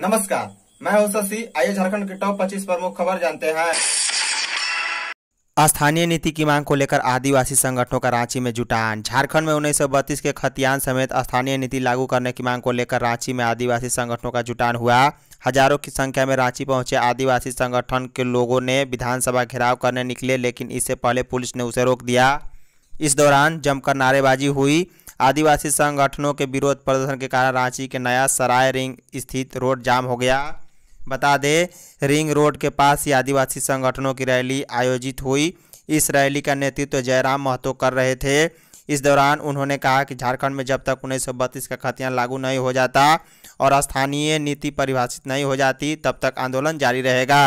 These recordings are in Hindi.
नमस्कार मैं हूं शशि आइए झारखंड के टॉप 25 प्रमुख खबर जानते हैं स्थानीय नीति की मांग को लेकर आदिवासी संगठनों का रांची में जुटान झारखंड में उन्नीस के खतियान समेत स्थानीय नीति लागू करने की मांग को लेकर रांची में आदिवासी संगठनों का जुटान हुआ हजारों की संख्या में रांची पहुंचे आदिवासी संगठन के लोगों ने विधानसभा घेराव करने निकले लेकिन इससे पहले पुलिस ने उसे रोक दिया इस दौरान जमकर नारेबाजी हुई आदिवासी संगठनों के विरोध प्रदर्शन के कारण रांची के नया सराय रिंग स्थित रोड जाम हो गया बता दें रिंग रोड के पास ही आदिवासी संगठनों की रैली आयोजित हुई इस रैली का नेतृत्व जयराम महतो कर रहे थे इस दौरान उन्होंने कहा कि झारखंड में जब तक उन्नीस का खतियान लागू नहीं हो जाता और स्थानीय नीति परिभाषित नहीं हो जाती तब तक आंदोलन जारी रहेगा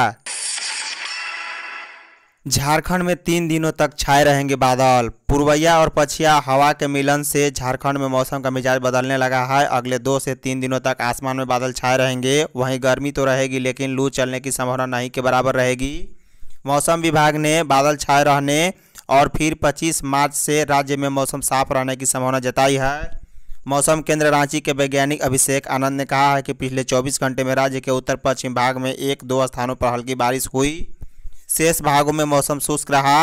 झारखंड में तीन दिनों तक छाए रहेंगे बादल पूर्वैया और पछिया हवा के मिलन से झारखंड में मौसम का मिजाज बदलने लगा है अगले दो से तीन दिनों तक आसमान में बादल छाए रहेंगे वहीं गर्मी तो रहेगी लेकिन लू चलने की संभावना नहीं के बराबर रहेगी मौसम विभाग ने बादल छाए रहने और फिर 25 मार्च से राज्य में मौसम साफ रहने की संभावना जताई है मौसम केंद्र रांची के वैज्ञानिक अभिषेक आनंद ने कहा है कि पिछले 24 घंटे में राज्य के उत्तर पश्चिम भाग में एक दो स्थानों पर हल्की बारिश हुई शेष भागों में मौसम शुष्क रहा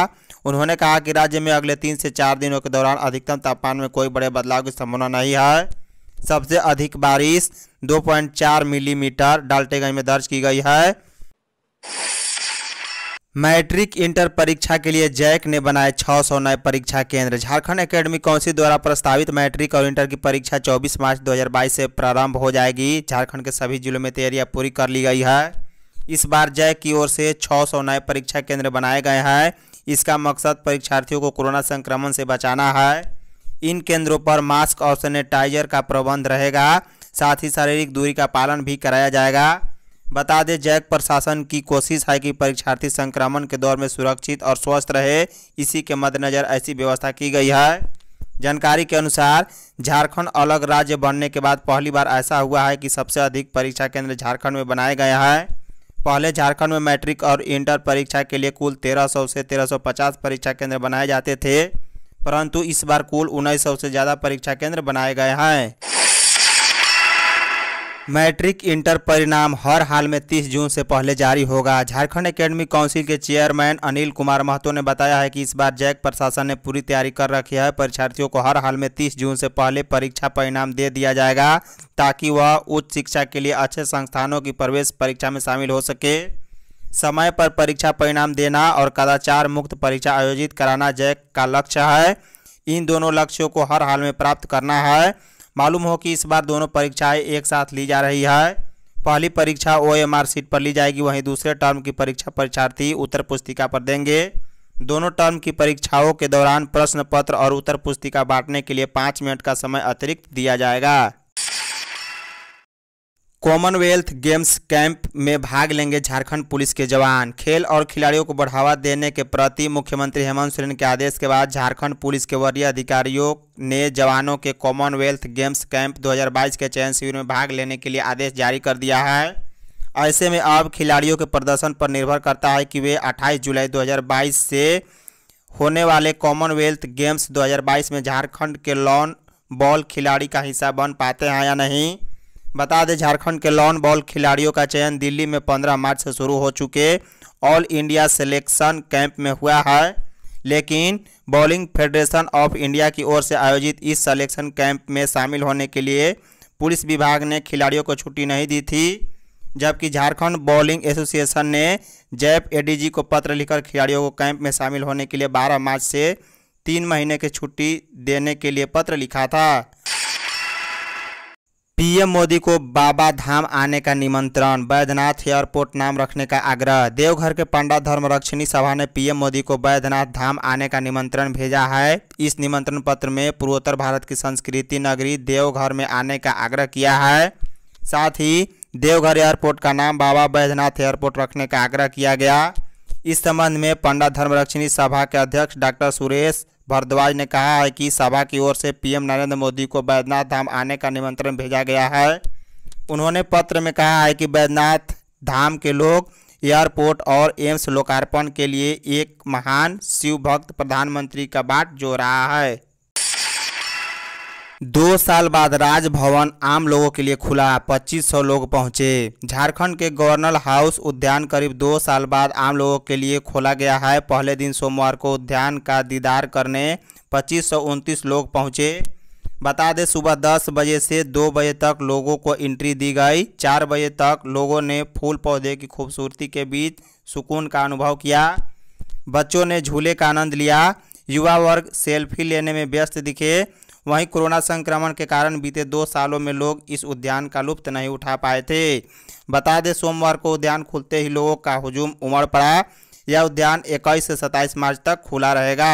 उन्होंने कहा कि राज्य में अगले तीन से चार दिनों के दौरान अधिकतम तापमान में कोई बड़े बदलाव की संभावना नहीं है सबसे अधिक बारिश 2.4 मिलीमीटर डाल्टेगंज में दर्ज की गई है मैट्रिक इंटर परीक्षा के लिए जैक ने बनाए 600 नए परीक्षा केंद्र झारखंड एकेडमी काउंसिल द्वारा प्रस्तावित मैट्रिक और इंटर की परीक्षा 24 मार्च 2022 से प्रारंभ हो जाएगी झारखंड के सभी जिलों में तैयारियां पूरी कर ली गई है इस बार जय की ओर से 600 नए परीक्षा केंद्र बनाए गए हैं इसका मकसद परीक्षार्थियों को कोरोना संक्रमण से बचाना है इन केंद्रों पर मास्क और सैनिटाइजर का प्रबंध रहेगा साथ ही शारीरिक दूरी का पालन भी कराया जाएगा बता दें जैक प्रशासन की कोशिश है कि परीक्षार्थी संक्रमण के दौर में सुरक्षित और स्वस्थ रहे इसी के मद्देनज़र ऐसी व्यवस्था की गई है जानकारी के अनुसार झारखंड अलग राज्य बनने के बाद पहली बार ऐसा हुआ है कि सबसे अधिक परीक्षा केंद्र झारखंड में बनाए गए हैं पहले झारखंड में मैट्रिक और इंटर परीक्षा के लिए कुल 1300 से 1350 परीक्षा केंद्र बनाए जाते थे परंतु इस बार कुल 1900 से ज़्यादा परीक्षा केंद्र बनाए गए हैं मैट्रिक इंटर परिणाम हर हाल में 30 जून से पहले जारी होगा झारखंड एकेडमी काउंसिल के चेयरमैन अनिल कुमार महतो ने बताया है कि इस बार जैक प्रशासन ने पूरी तैयारी कर रखी है परीक्षार्थियों को हर हाल में 30 जून से पहले परीक्षा परिणाम दे दिया जाएगा ताकि वह उच्च शिक्षा के लिए अच्छे संस्थानों की प्रवेश परीक्षा में शामिल हो सके समय पर परीक्षा परिणाम देना और कदाचार मुक्त परीक्षा आयोजित कराना जैक का लक्ष्य है इन दोनों लक्ष्यों को हर हाल में प्राप्त करना है मालूम हो कि इस बार दोनों परीक्षाएं एक साथ ली जा रही है पहली परीक्षा ओ एम आर सीट पर ली जाएगी वहीं दूसरे टर्म की परीक्षा परीक्षार्थी उत्तर पुस्तिका पर देंगे दोनों टर्म की परीक्षाओं के दौरान प्रश्न पत्र और उत्तर पुस्तिका बांटने के लिए पाँच मिनट का समय अतिरिक्त दिया जाएगा कॉमनवेल्थ गेम्स कैंप में भाग लेंगे झारखंड पुलिस के जवान खेल और खिलाड़ियों को बढ़ावा देने के प्रति मुख्यमंत्री हेमंत सोरेन के आदेश के बाद झारखंड पुलिस के वरीय अधिकारियों ने जवानों के कॉमनवेल्थ गेम्स कैंप 2022 के चयन शिविर में भाग लेने के लिए आदेश जारी कर दिया है ऐसे में अब खिलाड़ियों के प्रदर्शन पर निर्भर करता है कि वे अट्ठाईस जुलाई दो से होने वाले कॉमनवेल्थ गेम्स दो में झारखंड के लॉन बॉल खिलाड़ी का हिस्सा बन पाते हैं या नहीं बता दें झारखंड के लॉन बॉल खिलाड़ियों का चयन दिल्ली में 15 मार्च से शुरू हो चुके ऑल इंडिया सिलेक्शन कैंप में हुआ है लेकिन बॉलिंग फेडरेशन ऑफ इंडिया की ओर से आयोजित इस सिलेक्शन कैंप में शामिल होने के लिए पुलिस विभाग ने खिलाड़ियों को छुट्टी नहीं दी थी जबकि झारखंड बॉलिंग एसोसिएशन ने जैप एडीजी को पत्र लिखकर खिलाड़ियों को कैंप में शामिल होने के लिए 12 मार्च से तीन महीने की छुट्टी देने के लिए पत्र लिखा था पीएम मोदी को बाबा धाम आने का निमंत्रण बैद्यनाथ एयरपोर्ट नाम रखने का आग्रह देवघर के पंडा धर्मरक्षिणी सभा ने पीएम मोदी को बैद्यनाथ धाम आने का निमंत्रण भेजा है इस निमंत्रण पत्र में पूर्वोत्तर भारत की संस्कृति नगरी देवघर में आने का आग्रह किया है साथ ही देवघर एयरपोर्ट का नाम बाबा बैद्यनाथ एयरपोर्ट रखने का आग्रह किया गया इस संबंध में पंडा धर्मरक्षिणी सभा के अध्यक्ष डॉक्टर सुरेश भारद्वाज ने कहा है कि सभा की ओर से पीएम नरेंद्र मोदी को बैद्यनाथ धाम आने का निमंत्रण भेजा गया है उन्होंने पत्र में कहा है कि बैद्यनाथ धाम के लोग एयरपोर्ट और एम्स लोकार्पण के लिए एक महान शिव भक्त प्रधानमंत्री का बाट जो रहा है दो साल बाद राजभवन आम लोगों के लिए खुला 2500 लोग पहुंचे झारखंड के गवर्नर हाउस उद्यान करीब दो साल बाद आम लोगों के लिए खोला गया है पहले दिन सोमवार को उद्यान का दीदार करने पच्चीस लोग पहुंचे बता दें सुबह 10 बजे से 2 बजे तक लोगों को एंट्री दी गई 4 बजे तक लोगों ने फूल पौधे की खूबसूरती के बीच सुकून का अनुभव किया बच्चों ने झूले का आनंद लिया युवा वर्ग सेल्फी लेने में व्यस्त दिखे वहीं कोरोना संक्रमण के कारण बीते दो सालों में लोग इस उद्यान का लुप्त नहीं उठा पाए थे बता दें सोमवार को उद्यान खुलते ही लोगों का हुजूम उमड़ पड़ा यह उद्यान इक्कीस से 27 मार्च तक खुला रहेगा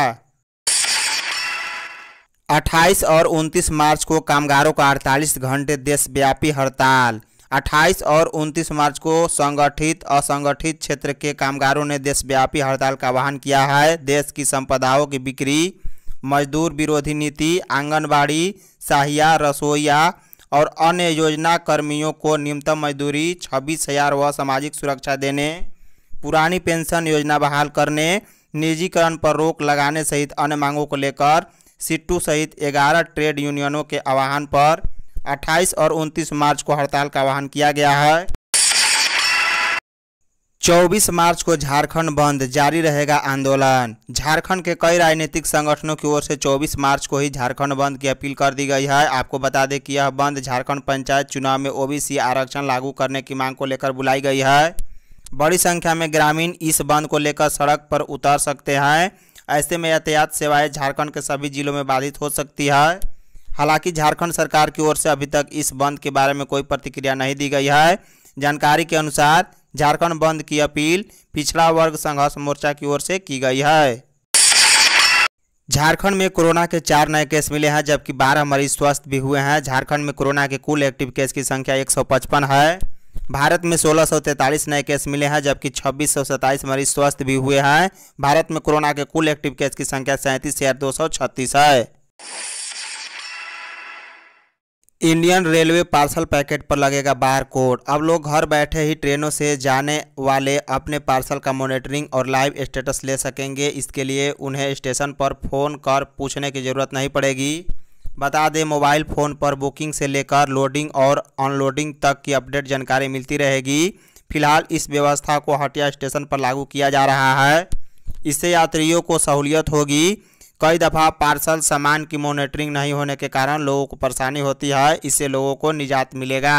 28 और 29 मार्च को कामगारों का 48 घंटे देशव्यापी हड़ताल 28 और 29 मार्च को संगठित असंगठित क्षेत्र के कामगारों ने देशव्यापी हड़ताल का आह्वान किया है देश की संपदाओं की बिक्री मजदूर विरोधी नीति आंगनबाड़ी साहिया रसोईया और अन्य योजना कर्मियों को न्यूनतम मजदूरी छब्बीस हजार व सामाजिक सुरक्षा देने पुरानी पेंशन योजना बहाल करने निजीकरण पर रोक लगाने सहित अन्य मांगों को लेकर सिट्टू सहित 11 ट्रेड यूनियनों के आह्वान पर 28 और 29 मार्च को हड़ताल का आह्वान किया गया है 24 मार्च को झारखंड बंद जारी रहेगा आंदोलन झारखंड के कई राजनीतिक संगठनों की ओर से 24 मार्च को ही झारखंड बंद की अपील कर दी गई है आपको बता दें कि यह बंद झारखंड पंचायत चुनाव में ओबीसी आरक्षण लागू करने की मांग को लेकर बुलाई गई है बड़ी संख्या में ग्रामीण इस बंद को लेकर सड़क पर उतर सकते हैं ऐसे में यातायात सेवाएँ झारखंड के सभी जिलों में बाधित हो सकती है हालांकि झारखंड सरकार की ओर से अभी तक इस बंद के बारे में कोई प्रतिक्रिया नहीं दी गई है जानकारी के अनुसार झारखंड बंद की अपील पिछड़ा वर्ग संघर्ष मोर्चा की ओर से की गई है झारखंड में कोरोना के चार नए केस मिले हैं जबकि 12 मरीज स्वस्थ भी हुए हैं झारखंड में कोरोना के कुल एक्टिव केस की संख्या 155 है भारत में सोलह नए केस मिले हैं जबकि छब्बीस मरीज स्वस्थ भी हुए हैं भारत में कोरोना के कुल एक्टिव केस की संख्या सैंतीस है इंडियन रेलवे पार्सल पैकेट पर लगेगा बार कोड अब लोग घर बैठे ही ट्रेनों से जाने वाले अपने पार्सल का मॉनिटरिंग और लाइव स्टेटस ले सकेंगे इसके लिए उन्हें स्टेशन पर फ़ोन कर पूछने की ज़रूरत नहीं पड़ेगी बता दें मोबाइल फ़ोन पर बुकिंग से लेकर लोडिंग और अनलोडिंग तक की अपडेट जानकारी मिलती रहेगी फिलहाल इस व्यवस्था को हटिया स्टेशन पर लागू किया जा रहा है इससे यात्रियों को सहूलियत होगी कई दफ़ा पार्सल सामान की मॉनिटरिंग नहीं होने के कारण लोगों को परेशानी होती है इससे लोगों को निजात मिलेगा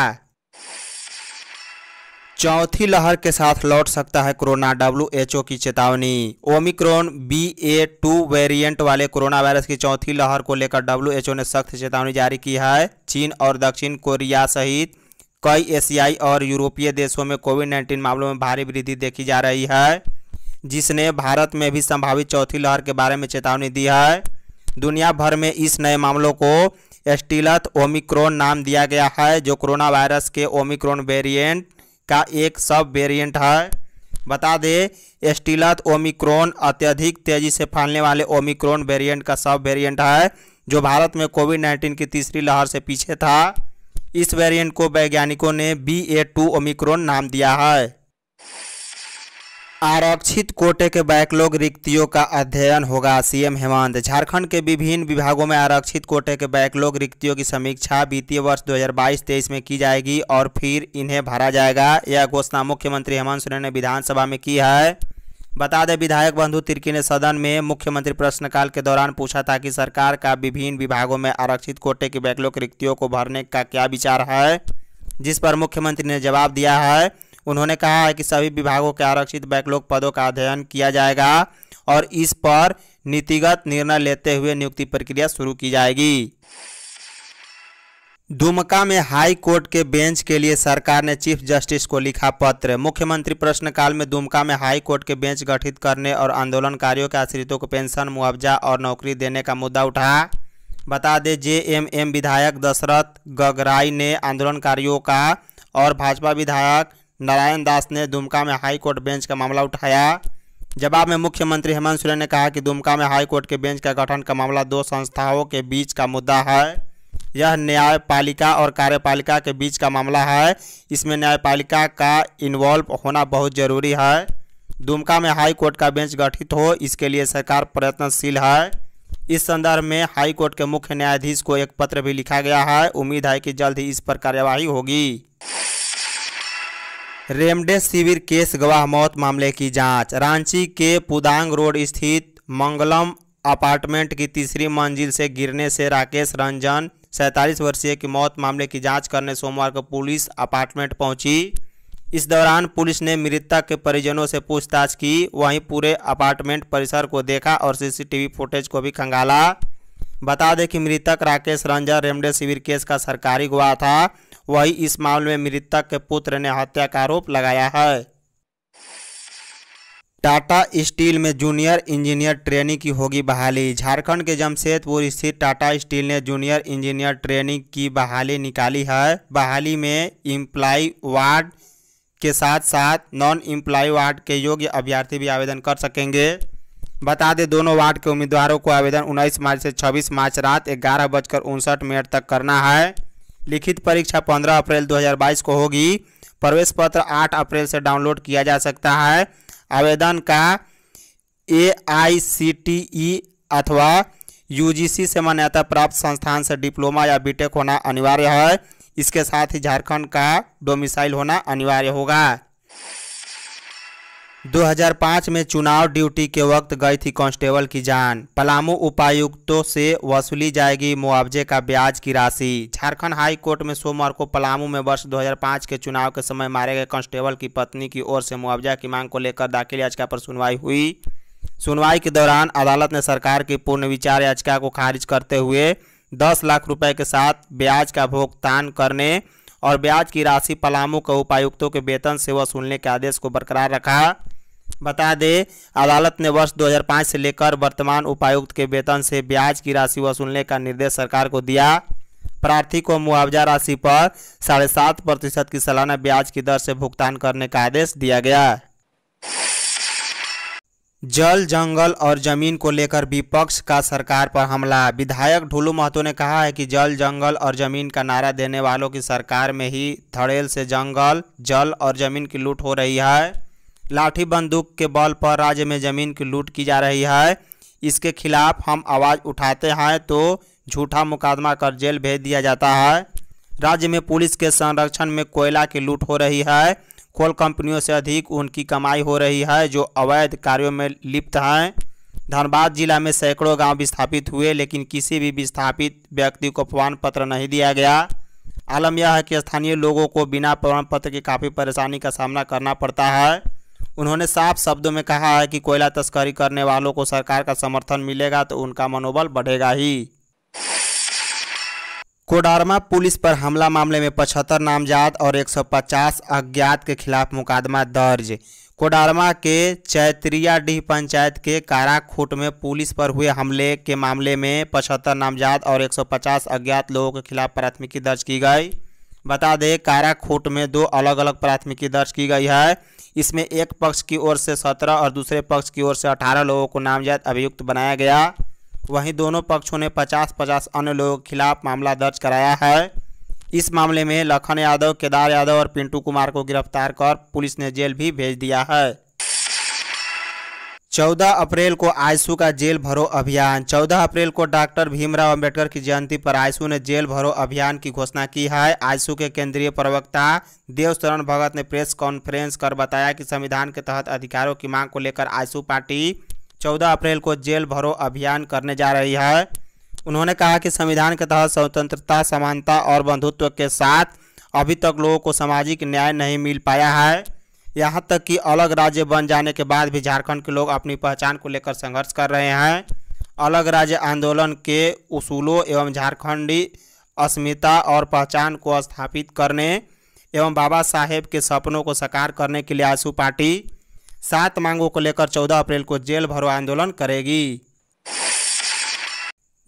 चौथी लहर के साथ लौट सकता है कोरोना डब्ल्यू की चेतावनी omicron B A two variant वाले कोरोना वायरस की चौथी लहर को लेकर डब्ल्यू ने सख्त चेतावनी जारी की है चीन और दक्षिण कोरिया सहित कई एशियाई और यूरोपीय देशों में कोविड 19 मामलों में भारी वृद्धि देखी जा रही है जिसने भारत में भी संभावित चौथी लहर के बारे में चेतावनी दी है दुनिया भर में इस नए मामलों को एस्टिलथ ओमिक्रोन नाम दिया गया है जो कोरोना वायरस के ओमिक्रोन वेरिएंट का एक सब वेरिएंट है बता दें एस्टिलथ ओमिक्रोन अत्यधिक तेजी से फैलने वाले ओमिक्रोन वेरिएंट का सब वेरिएंट है जो भारत में कोविड नाइन्टीन की तीसरी लहर से पीछे था इस वेरिएंट को वैज्ञानिकों ने बी ए टू ओमिक्रोन नाम दिया है आरक्षित कोटे के बैकलॉग रिक्तियों का अध्ययन होगा सीएम हेमंत झारखंड के विभिन्न विभागों में आरक्षित कोटे के बैकलॉग रिक्तियों की समीक्षा वित्तीय वर्ष 2022-23 में की जाएगी और फिर इन्हें भरा जाएगा यह घोषणा मुख्यमंत्री हेमंत सोरेन ने विधानसभा में की है बता दें विधायक बंधु तिर्की ने सदन में मुख्यमंत्री प्रश्नकाल के दौरान पूछा था कि सरकार का विभिन्न विभागों में आरक्षित कोटे की बैकलॉग रिक्तियों को भरने का क्या विचार है जिस पर मुख्यमंत्री ने जवाब दिया है उन्होंने कहा है कि सभी विभागों के आरक्षित बैकलॉग पदों का अध्ययन किया जाएगा और इस पर नीतिगत निर्णय लेते हुए नियुक्ति प्रक्रिया शुरू की जाएगी दुमका में हाई कोर्ट के बेंच के लिए सरकार ने चीफ जस्टिस को लिखा पत्र मुख्यमंत्री प्रश्नकाल में दुमका में हाई कोर्ट के बेंच गठित करने और आंदोलनकारियों के आश्रितों को पेंशन मुआवजा और नौकरी देने का मुद्दा उठा बता दें जेएमएम विधायक दशरथ गगराई ने आंदोलनकारियों का और भाजपा विधायक नारायण दास ने दुमका में हाई कोर्ट बेंच का मामला उठाया जवाब में मुख्यमंत्री हेमंत सोरेन ने कहा कि दुमका में हाई कोर्ट के बेंच का गठन का मामला दो संस्थाओं के बीच का मुद्दा है यह न्यायपालिका और कार्यपालिका के बीच का मामला है इसमें न्यायपालिका का इन्वॉल्व होना बहुत जरूरी है दुमका में हाई कोर्ट का बेंच गठित हो इसके लिए सरकार प्रयत्नशील है इस संदर्भ में हाई कोर्ट के मुख्य न्यायाधीश को एक पत्र भी लिखा गया है उम्मीद है कि जल्द ही इस पर कार्यवाही होगी रेमडेसिविर केस गवाह मौत मामले की जांच रांची के पुदांग रोड स्थित मंगलम अपार्टमेंट की तीसरी मंजिल से गिरने से राकेश रंजन सैंतालीस वर्षीय की मौत मामले की जांच करने सोमवार को पुलिस अपार्टमेंट पहुंची इस दौरान पुलिस ने मृतक के परिजनों से पूछताछ की वहीं पूरे अपार्टमेंट परिसर को देखा और सीसीटीवी फुटेज को भी खंगाला बता दें कि मृतक राकेश रंजन रेमडेसिविर केस का सरकारी गवाह था वही इस मामले में मृतक के पुत्र ने हत्या का आरोप लगाया है टाटा स्टील में जूनियर इंजीनियर ट्रेनिंग की होगी बहाली झारखंड के जमशेदपुर स्थित टाटा स्टील ने जूनियर इंजीनियर ट्रेनिंग की बहाली निकाली है बहाली में इम्प्लाई वार्ड के साथ साथ नॉन इम्प्लाई वार्ड के योग्य अभ्यर्थी भी आवेदन कर सकेंगे बता दें दोनों वार्ड के उम्मीदवारों को आवेदन 19 मार्च से 26 मार्च रात ग्यारह बजकर उनसठ मिनट तक करना है लिखित परीक्षा 15 अप्रैल 2022 को होगी प्रवेश पत्र 8 अप्रैल से डाउनलोड किया जा सकता है आवेदन का ए आई सी टी ई अथवा यूजीसी से मान्यता प्राप्त संस्थान से डिप्लोमा या बीटेक होना अनिवार्य है इसके साथ ही झारखंड का डोमिसाइल होना अनिवार्य होगा 2005 में चुनाव ड्यूटी के वक्त गई थी कांस्टेबल की जान पलामू उपायुक्तों से वसूली जाएगी मुआवजे का ब्याज की राशि झारखंड हाई कोर्ट में सोमवार को पलामू में वर्ष 2005 के चुनाव के समय मारे गए कांस्टेबल की पत्नी की ओर से मुआवजा की मांग को लेकर दाखिल याचिका पर सुनवाई हुई सुनवाई के दौरान अदालत ने सरकार की पूर्ण विचार याचिका को खारिज करते हुए दस लाख रुपये के साथ ब्याज का भुगतान करने और ब्याज की राशि पलामू के उपायुक्तों के वेतन से वसूलने के आदेश को बरकरार रखा बता दें अदालत ने वर्ष 2005 से लेकर वर्तमान उपायुक्त के वेतन से ब्याज की राशि वसूलने का निर्देश सरकार को दिया प्रार्थी को मुआवजा राशि पर साढ़े सात प्रतिशत की सालाना ब्याज की दर से भुगतान करने का आदेश दिया गया जल जंगल और जमीन को लेकर विपक्ष का सरकार पर हमला विधायक ढुलू महतो ने कहा है कि जल जंगल और जमीन का नारा देने वालों की सरकार में ही धड़ेल से जंगल जल और जमीन की लूट हो रही है लाठी बंदूक के बल पर राज्य में जमीन की लूट की जा रही है इसके खिलाफ हम आवाज़ उठाते हैं तो झूठा मुकदमा कर जेल भेज दिया जाता है राज्य में पुलिस के संरक्षण में कोयला की लूट हो रही है कोल कंपनियों से अधिक उनकी कमाई हो रही है जो अवैध कार्यों में लिप्त हैं धनबाद जिला में सैकड़ों गांव विस्थापित हुए लेकिन किसी भी विस्थापित व्यक्ति को प्रमाण पत्र नहीं दिया गया आलम यह है कि स्थानीय लोगों को बिना प्रमाण पत्र की काफ़ी परेशानी का सामना करना पड़ता है उन्होंने साफ शब्दों में कहा है कि कोयला तस्करी करने वालों को सरकार का समर्थन मिलेगा तो उनका मनोबल बढ़ेगा ही कोडारमा पुलिस पर हमला मामले में पचहत्तर नामजाद और 150 अज्ञात के खिलाफ मुकदमा दर्ज कोडारमा के चैतरियाडीह पंचायत के काराखोट में पुलिस पर हुए हमले के मामले में पचहत्तर नामजाद और 150 अज्ञात लोगों के खिलाफ प्राथमिकी दर्ज की गई बता दें काराखोट में दो अलग अलग प्राथमिकी दर्ज की गई है इसमें एक पक्ष की ओर से सत्रह और दूसरे पक्ष की ओर से अठारह लोगों को नामजद अभियुक्त बनाया गया वहीं दोनों पक्षों ने पचास पचास अन्य लोगों के खिलाफ मामला दर्ज कराया है इस मामले में लखन यादव केदार यादव और पिंटू कुमार को गिरफ्तार कर पुलिस ने जेल भी भेज दिया है चौदह अप्रैल को आयसू का जेल भरो अभियान चौदह अप्रैल को डॉक्टर भीमराव अंबेडकर की जयंती पर आयसू ने जेल भरो अभियान की घोषणा की है आयसू के केंद्रीय प्रवक्ता देव शरण भगत ने प्रेस कॉन्फ्रेंस कर बताया कि संविधान के तहत अधिकारों की मांग को लेकर आयसू पार्टी चौदह अप्रैल को जेल भरो अभियान करने जा रही है उन्होंने कहा कि संविधान के तहत स्वतंत्रता समानता और बंधुत्व के साथ अभी तक लोगों को सामाजिक न्याय नहीं मिल पाया है यहाँ तक कि अलग राज्य बन जाने के बाद भी झारखंड के लोग अपनी पहचान को लेकर संघर्ष कर रहे हैं अलग राज्य आंदोलन के उसूलों एवं झारखंडी अस्मिता और पहचान को स्थापित करने एवं बाबा साहेब के सपनों को साकार करने के लिए आंसू पार्टी सात मांगों को लेकर चौदह अप्रैल को जेल भरो आंदोलन करेगी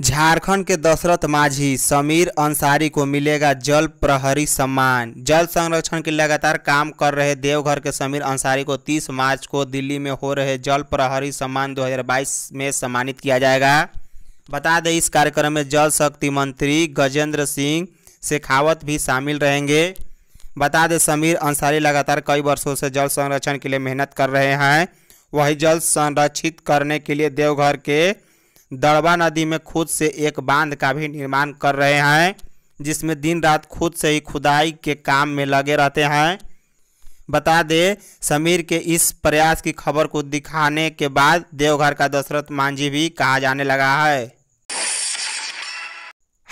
झारखंड के दशरथ माझी समीर अंसारी को मिलेगा जल प्रहरी सम्मान जल संरक्षण के लगातार काम कर रहे देवघर के समीर अंसारी को 30 मार्च को दिल्ली में हो रहे जल प्रहरी सम्मान 2022 में सम्मानित किया जाएगा बता दें इस कार्यक्रम में जल शक्ति मंत्री गजेंद्र सिंह शेखावत भी शामिल रहेंगे बता दें समीर अंसारी लगातार कई वर्षों से जल संरक्षण के लिए मेहनत कर रहे हैं वही जल संरक्षित करने के लिए देवघर के दड़वा नदी में खुद से एक बांध का भी निर्माण कर रहे हैं जिसमें दिन रात खुद से ही खुदाई के काम में लगे रहते हैं बता दें समीर के इस प्रयास की खबर को दिखाने के बाद देवघर का दशरथ मांझी भी कहा जाने लगा है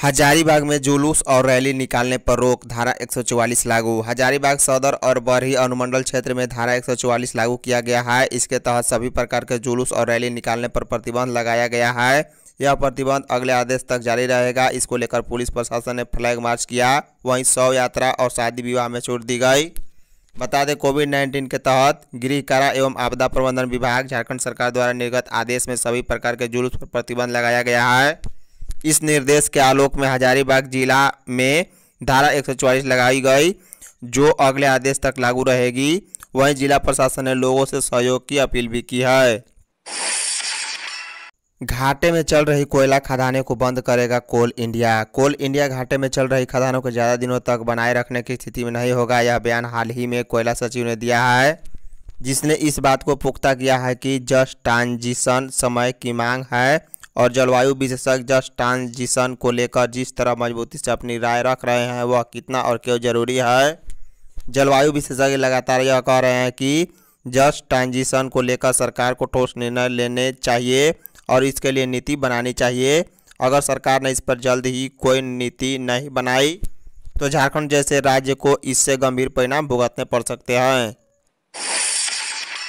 हजारीबाग में जुलूस और रैली निकालने पर रोक धारा 144 लागू हजारीबाग सदर और बरही अनुमंडल क्षेत्र में धारा 144 लागू किया गया है इसके तहत सभी प्रकार के जुलूस और रैली निकालने पर प्रतिबंध लगाया गया है यह प्रतिबंध अगले आदेश तक जारी रहेगा इसको लेकर पुलिस प्रशासन ने फ्लैग मार्च किया वहीं शव यात्रा और शादी विवाह में छूट दी गई बता दें कोविड 19 के तहत गृह कारा एवं आपदा प्रबंधन विभाग झारखंड सरकार द्वारा निर्गत आदेश में सभी प्रकार के जुलूस पर प्रतिबंध लगाया गया है इस निर्देश के आलोक में हजारीबाग जिला में धारा 144 लगाई गई जो अगले आदेश तक लागू रहेगी वहीं जिला प्रशासन ने लोगों से सहयोग की अपील भी की है घाटे में चल रही कोयला खदानों को बंद करेगा कोल इंडिया कोल इंडिया घाटे में चल रही खदानों को ज़्यादा दिनों तक बनाए रखने की स्थिति में नहीं होगा यह बयान हाल ही में कोयला सचिव ने दिया है जिसने इस बात को पुख्ता किया है कि जस्ट ट्रांजिशन समय की मांग है और जलवायु विशेषज्ञ जस्ट ट्रांजिशन को लेकर जिस तरह मजबूती से अपनी राय रख रहे हैं वह कितना और क्यों जरूरी है जलवायु विशेषज्ञ लगातार यह कह रहे हैं कि जस्ट ट्रांजिशन को लेकर सरकार को ठोस निर्णय लेने चाहिए और इसके लिए नीति बनानी चाहिए अगर सरकार ने इस पर जल्द ही कोई नीति नहीं बनाई तो झारखंड जैसे राज्य को इससे गंभीर परिणाम भुगतने पड़ सकते हैं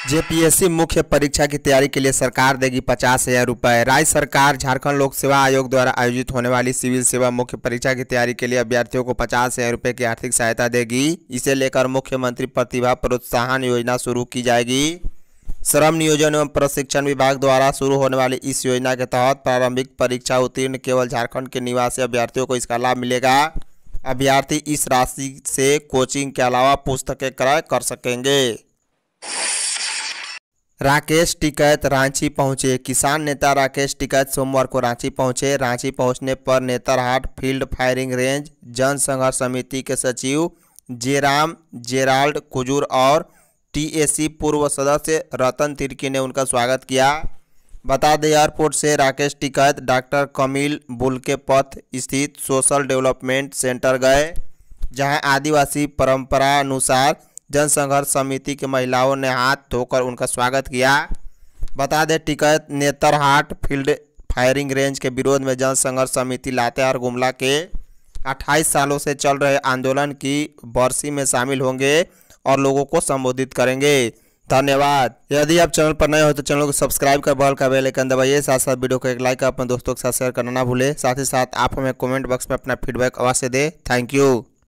जेपीएससी मुख्य परीक्षा की तैयारी के लिए सरकार देगी पचास हजार रुपये राज्य सरकार झारखंड लोक सेवा आयोग द्वारा आयोजित होने वाली सिविल सेवा मुख्य परीक्षा की तैयारी के लिए अभ्यर्थियों को पचास हजार रुपये की आर्थिक सहायता देगी इसे लेकर मुख्यमंत्री प्रतिभा प्रोत्साहन योजना शुरू की जाएगी श्रम नियोजन एवं प्रशिक्षण विभाग द्वारा शुरू होने वाली इस योजना के तहत प्रारंभिक परीक्षा उत्तीर्ण केवल झारखंड के निवासी अभ्यर्थियों को इसका लाभ मिलेगा अभ्यर्थी इस राशि से कोचिंग के अलावा पुस्तकें क्रय कर सकेंगे राकेश टिकैत रांची पहुंचे किसान नेता राकेश टिकैत सोमवार को रांची पहुंचे रांची पहुंचने पर नेतरहाट फील्ड फायरिंग रेंज जन संघर्ष समिति के सचिव जेराम जेराल्ड कुजूर और टीएसी पूर्व सदस्य रतन तिर्की ने उनका स्वागत किया बता दें एयरपोर्ट से Rakesh Tikait doctor Camille Bulcke पथ स्थित सोशल डेवलपमेंट सेंटर गए जहाँ आदिवासी परम्परा अनुसार जनसंघर्ष समिति की महिलाओं ने हाथ धोकर उनका स्वागत किया बता दें Tikait Netarhat field firing range के विरोध में जनसंघर्ष समिति लातेहार गुमला के 28 सालों से चल रहे आंदोलन की बरसी में शामिल होंगे और लोगों को संबोधित करेंगे धन्यवाद यदि आप चैनल पर नए हो तो चैनल को सब्सक्राइब कर बॉल का बेलाइकन दबाइए साथ साथ वीडियो को एक लाइक अपने दोस्तों के साथ शेयर करना ना भूले साथ ही साथ आप हमें कमेंट बॉक्स में अपना फीडबैक अवश्य दें थैंक यू